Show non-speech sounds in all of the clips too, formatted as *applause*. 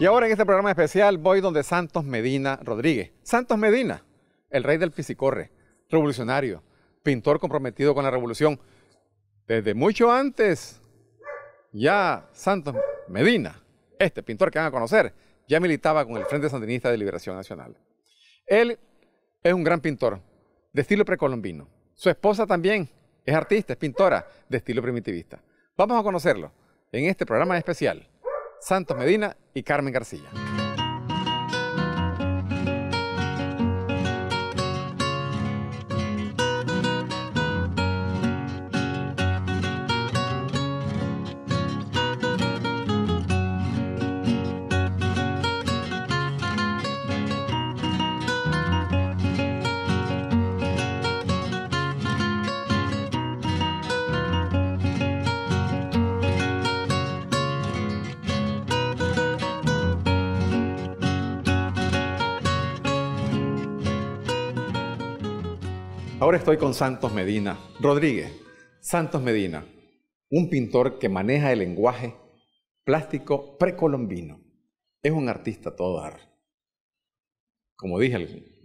Y ahora en este programa especial voy donde Santos Medina Rodríguez. Santos Medina, el rey del fisicorre, revolucionario, pintor comprometido con la revolución. Desde mucho antes, ya Santos Medina, este pintor que van a conocer, ya militaba con el Frente Sandinista de Liberación Nacional. Él es un gran pintor, de estilo precolombino. Su esposa también es artista, es pintora, de estilo primitivista. Vamos a conocerlo en este programa especial Santos Medina y Carmen García. Ahora estoy con Santos Medina. Rodríguez, Santos Medina, un pintor que maneja el lenguaje plástico precolombino. Es un artista todo dar. Como dije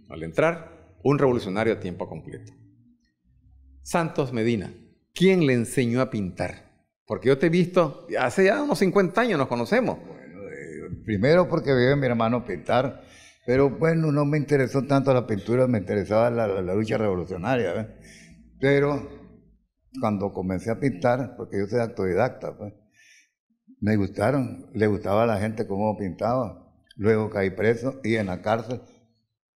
al, entrar, un revolucionario a tiempo completo. Santos Medina, ¿quién le enseñó a pintar? Porque yo te he visto, hace ya unos 50 años nos conocemos. Eh, primero porque vive mi hermano pintar pero bueno, no me interesó tanto la pintura, me interesaba la, lucha revolucionaria. Pero cuando comencé a pintar, porque yo soy autodidacta, pues, me gustaron, le gustaba a la gente cómo pintaba. Luego caí preso y en la cárcel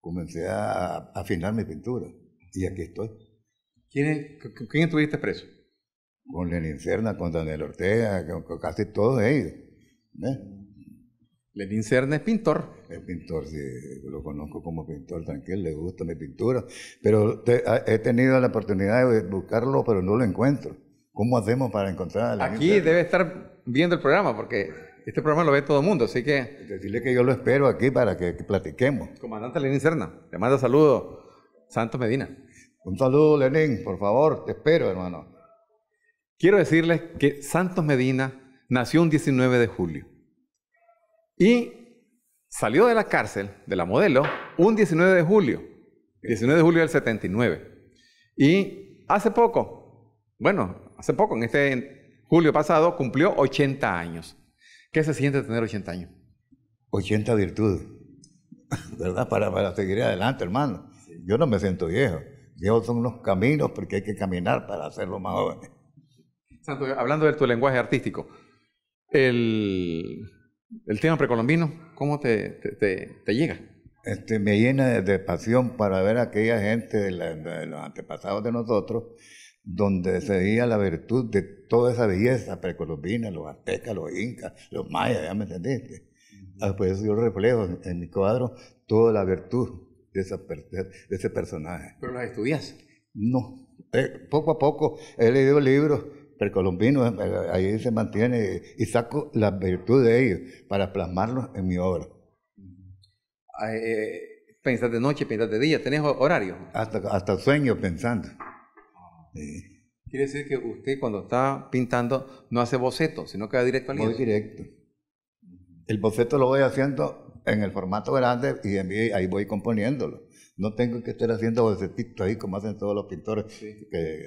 comencé a, afinar mi pintura. Y aquí estoy. ¿Quién, ¿quién estuviste preso? Con Lenin Cerna, con Daniel Ortega, con, con casi todos ellos. ¿ves? Lenín Cerna es pintor. Es pintor, sí, lo conozco como pintor, tranquilo, le gusta mi pintura, pero he tenido la oportunidad de buscarlo, pero no lo encuentro. ¿Cómo hacemos para encontrar a Lenín Aquí debe estar viendo el programa, porque este programa lo ve todo el mundo, así que... Decirle que yo lo espero aquí para que, platiquemos. Comandante Lenín Cerna, le mando saludos, Santos Medina. Un saludo, Lenín, por favor, te espero, hermano. Quiero decirles que Santos Medina nació un 19 de julio y salió de la cárcel, de la modelo, un 19 de julio, 19 de julio del 79. Y hace poco, bueno, hace poco, en este julio pasado, cumplió 80 años. ¿Qué se siente tener 80 años? 80 virtudes, *laughs* ¿verdad? Para, seguir adelante, hermano. Yo no me siento viejo. Viejos son unos caminos porque hay que caminar para hacerlo más joven Santo, hablando de tu lenguaje artístico, el, el tema precolombino, ¿cómo te, te, llega? Este, me llena de, pasión para ver a aquella gente de, los antepasados de nosotros, donde se veía la virtud de toda esa belleza precolombina, los aztecas, los incas, los mayas, ya me entendiste. Ah, pues yo reflejo en, mi cuadro toda la virtud de, ese personaje. ¿Pero las estudias? No. Eh, poco a poco he leído libros colombino eh, ahí se mantiene y saco la virtud de ellos para plasmarlos en mi obra. Ah, eh, eh, ¿Pensas de noche, pintas de día, ¿tenés horario? Hasta, sueño pensando. Ah. Quiere decir que usted cuando está pintando no hace boceto, sino que va directo al Voy directo. El boceto lo voy haciendo en el formato grande y ahí voy componiéndolo. No tengo que estar haciendo bocetitos ahí como hacen todos los pintores que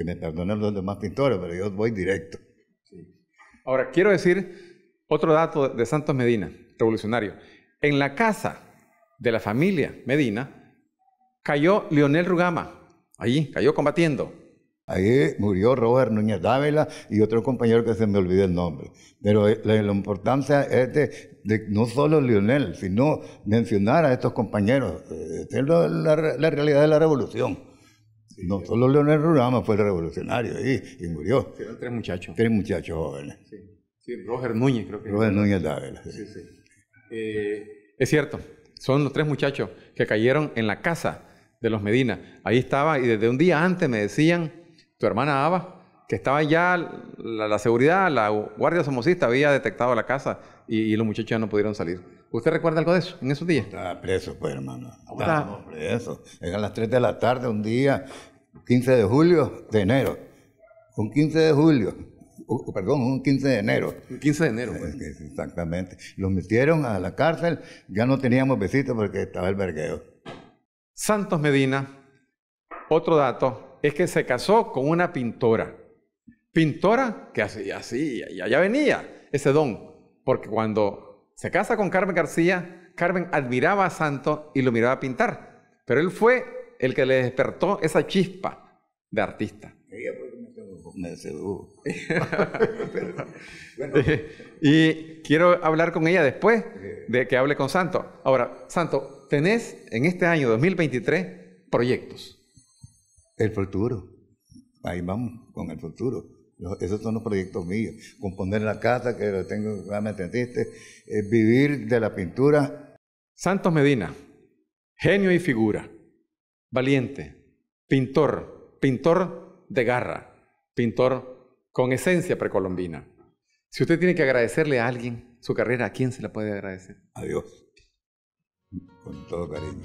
que me perdonen los demás pintores, pero yo voy directo. Ahora, quiero decir otro dato de Santos Medina, revolucionario. En la casa de la familia Medina cayó Lionel Rugama, allí, cayó combatiendo. Ahí murió Robert Núñez Dávila y otro compañero que se me olvidó el nombre. Pero eh, la, importancia es de, no solo Lionel, sino mencionar a estos compañeros. Eh, esta es la realidad de la revolución no solo Leonel Rurama fue revolucionario ahí y murió. Eran tres muchachos. Tres muchachos jóvenes. Sí, Roger Núñez creo que. Roger Núñez Dávila. Sí, sí. Eh, es cierto, son los tres muchachos que cayeron en la casa de los Medina. Ahí estaba y desde un día antes me decían, tu hermana Ava, que estaba ya la, seguridad, la guardia somocista había detectado la casa y, y los muchachos ya no pudieron salir. ¿Usted recuerda algo de eso en esos días? Estaba preso, pues, hermano. Estábamos preso. Eran las 3 de la tarde, un día, 15 de julio, de enero. Un 15 de julio, perdón, un 15 de enero. Un 15 de enero, pues. Exactamente. Los metieron a la cárcel, ya no teníamos besitos porque estaba el vergueo. Santos Medina, otro dato, es que se casó con una pintora. Pintora que así, así, y ya venía ese don, porque cuando se casa con Carmen García. Carmen admiraba a Santo y lo miraba pintar, pero él fue el que le despertó esa chispa de artista. Ella me sedujo. *laughs* bueno. *laughs* Y quiero hablar con ella después de que hable con Santo. Ahora, Santo, tenés en este año 2023 proyectos. El futuro. Ahí vamos con el futuro esos son los proyectos míos. Componer la casa, que tengo, ya me entendiste. Eh, vivir de la pintura. Santos Medina, genio y figura, valiente, pintor, pintor de garra, pintor con esencia precolombina. Si usted tiene que agradecerle a alguien su carrera, ¿a quién se la puede agradecer? A Dios. Con todo cariño.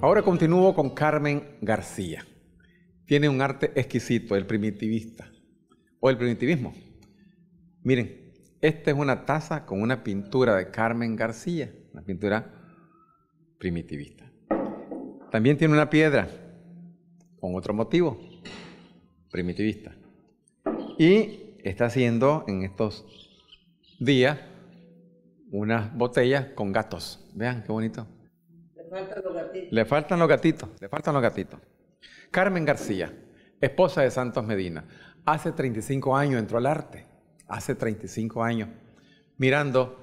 Ahora continúo con Carmen García. Tiene un arte exquisito, el primitivista, o el primitivismo. Miren, esta es una taza con una pintura de Carmen García, una pintura primitivista. También tiene una piedra con otro motivo, primitivista. Y está haciendo en estos días unas botellas con gatos. Vean qué bonito. Le faltan los gatitos. Le faltan los gatitos. Carmen García, esposa de Santos Medina, hace 35 años entró al arte. Hace 35 años. Mirando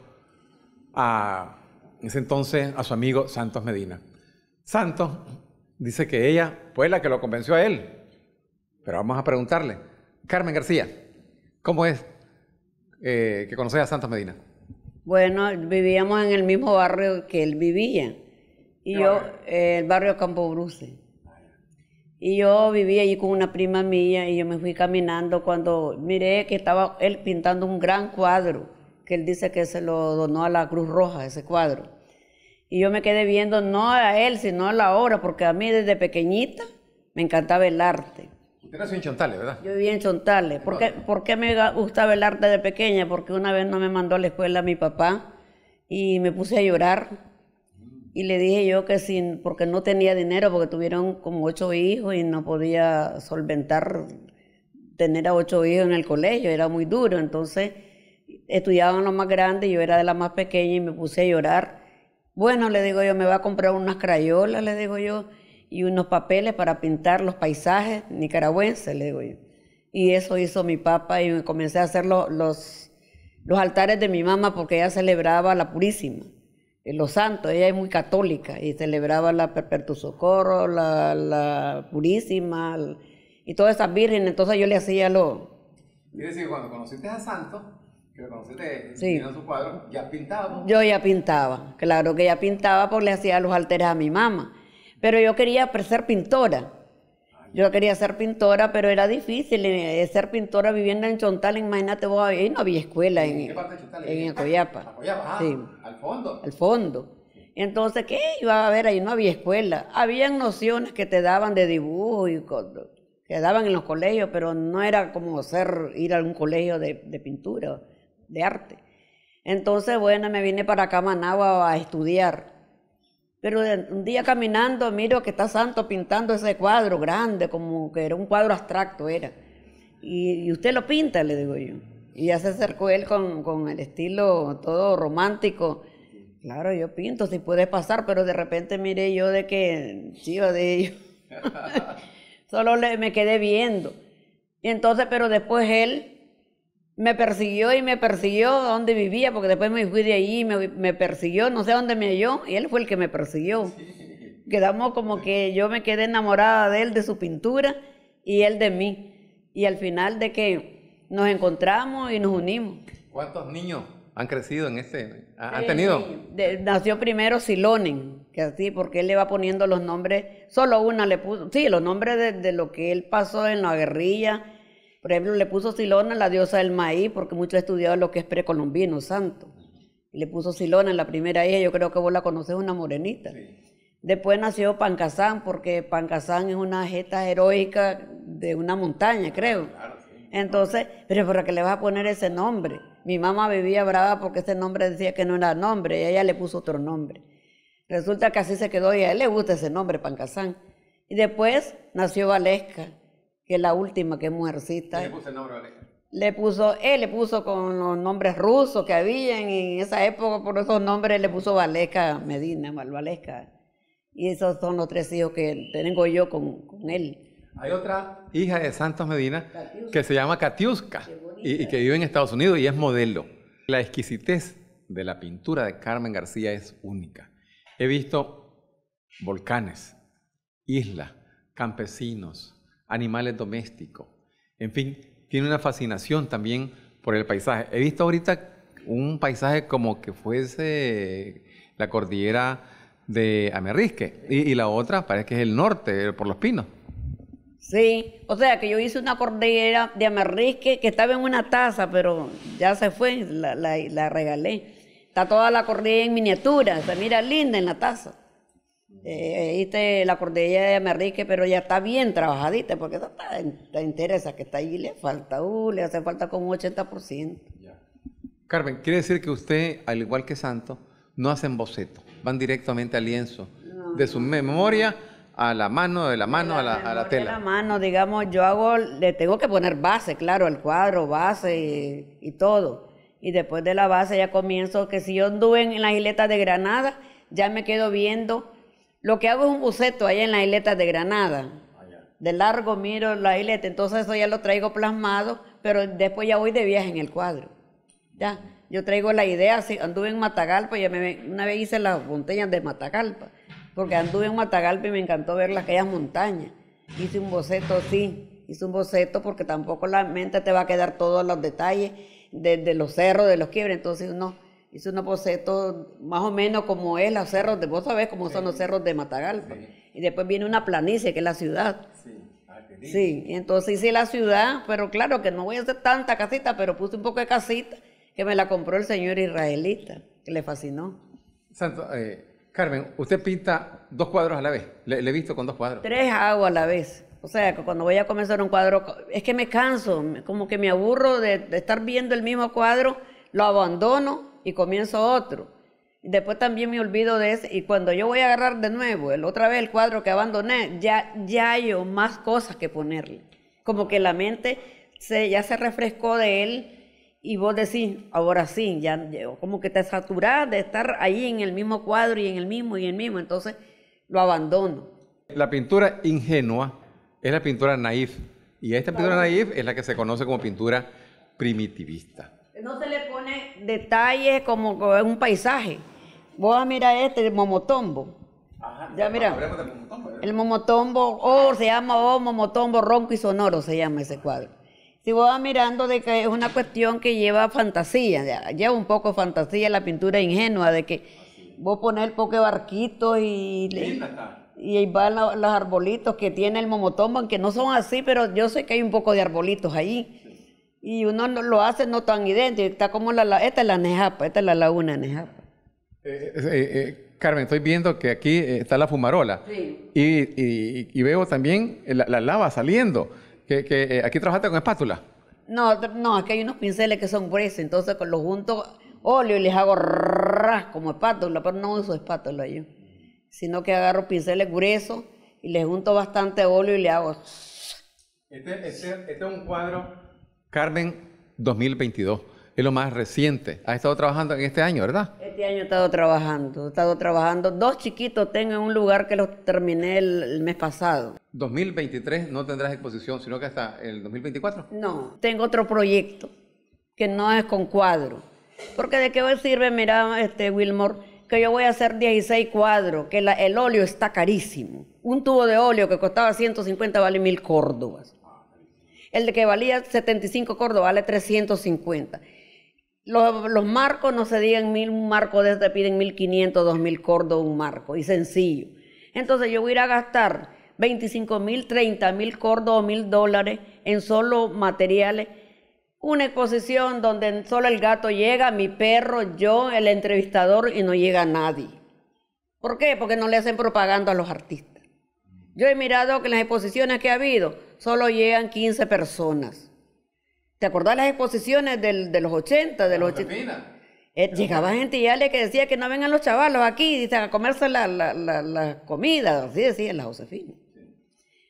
a ese entonces a su amigo Santos Medina. Santos dice que ella fue la que lo convenció a él. Pero vamos a preguntarle. Carmen García, ¿cómo es eh, que conoces a Santos Medina? Bueno, vivíamos en el mismo barrio que él vivía. Y yo, eh, el barrio Campo Bruce. Y yo vivía allí con una prima mía y yo me fui caminando cuando miré que estaba él pintando un gran cuadro, que él dice que se lo donó a la Cruz Roja, ese cuadro. Y yo me quedé viendo no a él, sino a la obra, porque a mí desde pequeñita me encantaba el arte. Usted nació en Chontales, ¿verdad? Yo vivía en Chontales. ¿Por qué, me gustaba el arte de pequeña? Porque una vez no me mandó a la escuela mi papá y me puse a llorar y le dije yo que sin, porque no tenía dinero, porque tuvieron como ocho hijos y no podía solventar tener a ocho hijos en el colegio, era muy duro. Entonces estudiaban los más grandes, yo era de la más pequeña y me puse a llorar. Bueno, le digo yo, me va a comprar unas crayolas, le digo yo, y unos papeles para pintar los paisajes nicaragüenses, le digo yo. Y eso hizo mi papá y comencé a hacer los, los, altares de mi mamá porque ella celebraba la Purísima. Eh, los santos, ella es muy católica y celebraba la Perpetuo Socorro, la, Purísima y todas esas vírgenes, entonces yo le hacía lo... Quiere decir, cuando conociste a Santos, que lo conociste su cuadro, ya pintaba. Yo ya pintaba, claro que ya pintaba porque le hacía los alteres a mi mamá, pero yo quería ser pintora. Yo quería ser pintora, pero era difícil eh, ser pintora viviendo en Chontal, imagínate vos, ahí no había escuela en, ¿En, en Acoyapa. Ah, ah, sí. al fondo. Al fondo. Entonces, ¿qué iba a haber ahí? No había escuela. Habían nociones que te daban de dibujo y que daban en los colegios, pero no era como ser, ir a un colegio de, de pintura, de arte. Entonces, bueno, me vine para acá a Managua a estudiar. Pero un día caminando miro que está Santo pintando ese cuadro grande, como que era un cuadro abstracto, era. Y, usted lo pinta, le digo yo. Y ya se acercó él con, el estilo todo romántico. Claro, yo pinto, si puede pasar, pero de repente miré yo de que, iba de ellos. *laughs* Solo me quedé viendo. Y entonces, pero después él me persiguió y me persiguió donde vivía, porque después me fui de allí y me, persiguió, no sé dónde me halló, y él fue el que me persiguió. Quedamos como que yo me quedé enamorada de él, de su pintura, y él de mí. Y al final de que nos encontramos y nos unimos. ¿Cuántos niños han crecido en este? ¿Han eh, tenido? nació primero Silonen, que así, porque él le va poniendo los nombres, solo una le puso, sí, los nombres de lo que él pasó en la guerrilla por ejemplo, le puso Silona la diosa del maíz, porque muchos estudiado lo que es precolombino, santo. Y le puso Silona en la primera hija, yo creo que vos la conoces, una morenita. Después nació Pancasán, porque Pancasán es una jeta heroica de una montaña, ah, creo. Entonces, pero ¿para qué le vas a poner ese nombre? Mi mamá vivía brava porque ese nombre decía que no era nombre, y ella le puso otro nombre. Resulta que así se quedó y a él le gusta ese nombre, Pancasán. Y después nació Valesca que es la última que es mujercita. Le puso el eh, nombre Le él le puso con los nombres rusos que había en esa época, por esos nombres le puso Valesca Medina, Valesca. Y esos son los tres hijos que tengo yo con, él. Hay otra hija de Santos Medina que se llama Katiuska y, que vive en Estados Unidos y es modelo. La exquisitez de la pintura de Carmen García es única. He visto volcanes, islas, campesinos, animales domésticos. En fin, tiene una fascinación también por el paisaje. He visto ahorita un paisaje como que fuese la cordillera de Amerrisque y, la otra parece que es el norte, eh, por los pinos. Sí, o sea que yo hice una cordillera de Amerrisque que estaba en una taza, pero ya se fue, la, la regalé. Está toda la cordillera en miniatura, se mira linda en la taza. Eh, la cordillera de Amerrique, pero ya está bien trabajadita, porque no está, interesa que está ahí, le falta, uh, le hace falta como un 80%. Carmen, quiere decir que usted, al igual que Santo, no hacen boceto, van directamente al lienzo, de su memoria a la mano, de la mano a, la, a la tela. A la mano, digamos, yo hago, le tengo que poner base, claro, al cuadro, base y, todo. Y después de la base ya comienzo, que si yo anduve en, la las de Granada, ya me quedo viendo lo que hago es un boceto allá en la isleta de Granada. Ah, de largo miro la isleta, entonces eso ya lo traigo plasmado, pero después ya voy de viaje en el cuadro. Ya, yo traigo la idea, si anduve en Matagalpa, ya una vez hice las montañas de Matagalpa, porque anduve en Matagalpa y me encantó ver aquellas montañas. Hice un boceto, así, hice un boceto porque tampoco la mente te va a quedar todos los detalles de, de los cerros, de los quiebres, entonces no Hice una todo más o menos como es los cerros de, vos sabés cómo son los cerros de Matagalpa. Y después viene una planicie, que es la ciudad. Sí. Ah, entonces hice la ciudad, pero claro que no voy a hacer tanta casita, pero puse un poco de casita que me la compró el señor israelita, que le fascinó. Santo, eh, Carmen, usted pinta dos cuadros a la vez. Le, he visto con dos cuadros. Tres hago a la vez. O sea, que cuando voy a comenzar un cuadro, es que me canso, como que me aburro de estar viendo el mismo cuadro, lo abandono y comienzo otro. Después también me olvido de ese y cuando yo voy a agarrar de nuevo, el otra vez el cuadro que abandoné, ya ya hay más cosas que ponerle. Como que la mente se, ya se refrescó de él y vos decís, ahora sí, ya como que te saturás de estar ahí en el mismo cuadro y en el mismo y en el mismo, entonces lo abandono. La pintura ingenua es la pintura naif y esta pintura naif es la que se conoce como pintura primitivista. No se le pone detalles como un paisaje. Vos a mirar este, el momotombo. Ajá, ya mira. el momotombo, oh, se llama oh, momotombo ronco y sonoro, se llama ese cuadro. Si vos vas mirando de que es una cuestión que lleva fantasía, lleva un poco fantasía la pintura ingenua de que vos pones porque barquitos y... y ahí van los arbolitos que tiene el momotombo, aunque no son así, pero yo sé que hay un poco de arbolitos ahí y uno lo hace no tan idéntico. Está como la, la esta es la Nejapa, pues, esta es la laguna Nejapa. Eh, eh, eh, Carmen, estoy viendo que aquí está la fumarola sí. y, veo también la, lava saliendo. Que, aquí trabajaste con espátula. No, no, aquí hay unos pinceles que son gruesos, entonces los junto óleo y les hago como espátula, pero no uso espátula yo, sino que agarro pinceles gruesos y les junto bastante óleo y le hago. este, este, este es un cuadro Carmen 2022. Es lo más reciente. Has estado trabajando en este año, ¿verdad? Este año he estado trabajando. He estado trabajando. Dos chiquitos tengo en un lugar que los terminé el, mes pasado. 2023 no tendrás exposición, sino que hasta el 2024. No, tengo otro proyecto que no es con cuadro. Porque de qué sirve, mira, este Wilmore, que yo voy a hacer 16 cuadros, que el óleo está carísimo. Un tubo de óleo que costaba 150 vale mil córdobas. El de que valía 75 cordos vale 350. Los, marcos no se digan mil, un marco de este piden 1500, 2000 cordos un marco, y sencillo. Entonces yo voy a ir a gastar 25 mil, 30 mil o mil dólares en solo materiales. Una exposición donde solo el gato llega, mi perro, yo, el entrevistador y no llega nadie. ¿Por qué? Porque no le hacen propaganda a los artistas. Yo he mirado que las exposiciones que ha habido, solo llegan 15 personas. ¿Te acordás las exposiciones del, de los 80? De los 80? Eh, llegaba gente y que decía que no vengan los chavalos aquí, dicen, a comerse la, la, comida, así decía la Josefina.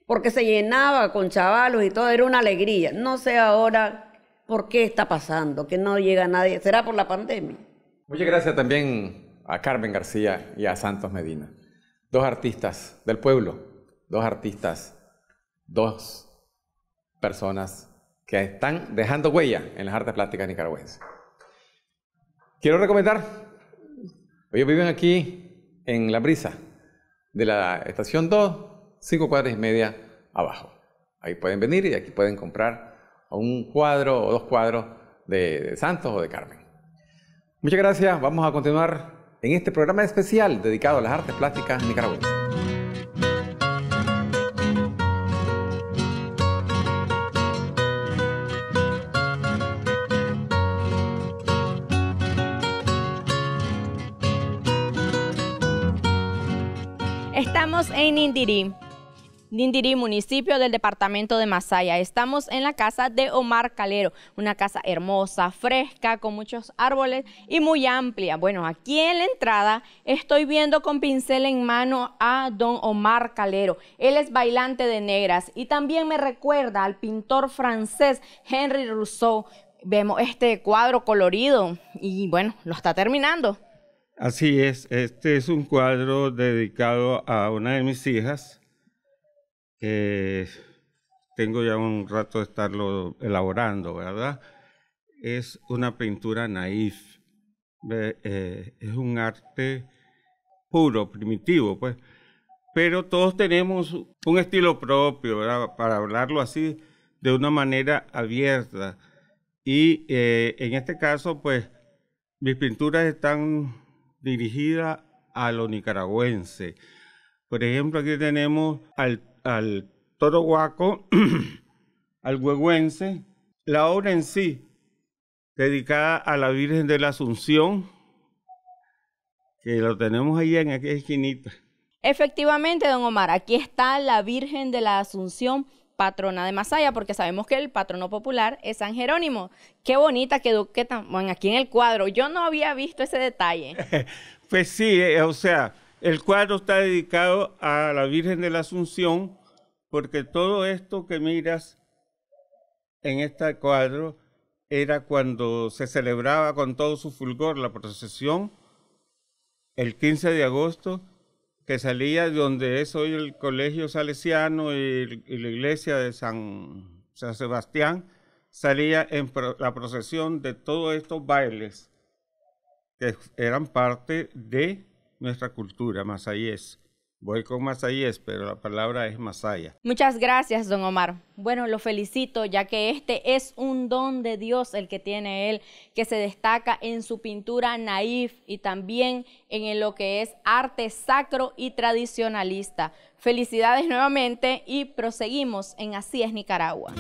Porque se llenaba con chavalos y todo, era una alegría. No sé ahora por qué está pasando, que no llega nadie. ¿Será por la pandemia? Muchas gracias también a Carmen García y a Santos Medina. Dos artistas del pueblo, dos artistas dos personas que están dejando huella en las artes plásticas nicaragüenses. Quiero recomendar, ellos viven aquí en La Brisa, de la estación 2, cinco cuadras y media abajo. Ahí pueden venir y aquí pueden comprar un cuadro o dos cuadros de, de Santos o de Carmen. Muchas gracias, vamos a continuar en este programa especial dedicado a las artes plásticas nicaragüenses. en Nindirí. municipio del departamento de Masaya. Estamos en la casa de Omar Calero, una casa hermosa, fresca, con muchos árboles y muy amplia. Bueno, aquí en la entrada estoy viendo con pincel en mano a don Omar Calero. Él es bailante de negras y también me recuerda al pintor francés Henry Rousseau. Vemos este cuadro colorido y bueno, lo está terminando. Así es, este es un cuadro dedicado a una de mis hijas, que tengo ya un rato de estarlo elaborando, ¿verdad? Es una pintura naif, eh, es un arte puro, primitivo, pues. Pero todos tenemos un estilo propio, ¿verdad? Para hablarlo así, de una manera abierta. Y eh, en este caso, pues, mis pinturas están dirigida a los nicaragüense, Por ejemplo, aquí tenemos al, al toro guaco, *clears throat* al huehuense. La obra en sí, dedicada a la Virgen de la Asunción, que lo tenemos ahí en aquella esquinita. Efectivamente, don Omar, aquí está la Virgen de la Asunción patrona de Masaya, porque sabemos que el patrono popular es San Jerónimo. Qué bonita quedó, qué tan bueno, aquí en el cuadro. Yo no había visto ese detalle. *laughs* Pues sí, eh, o sea, el cuadro está dedicado a la Virgen de la Asunción, porque todo esto que miras en este cuadro era cuando se celebraba con todo su fulgor la procesión el 15 de agosto que salía de donde es hoy el colegio salesiano y, la iglesia de San, Sebastián, salía en la procesión de todos estos bailes que eran parte de nuestra cultura masayesa. Voy con Masayes, pero la palabra es Masaya. Muchas gracias, don Omar. Bueno, lo felicito, ya que este es un don de Dios el que tiene él, que se destaca en su pintura naif y también en lo que es arte sacro y tradicionalista. Felicidades nuevamente y proseguimos en Así es Nicaragua.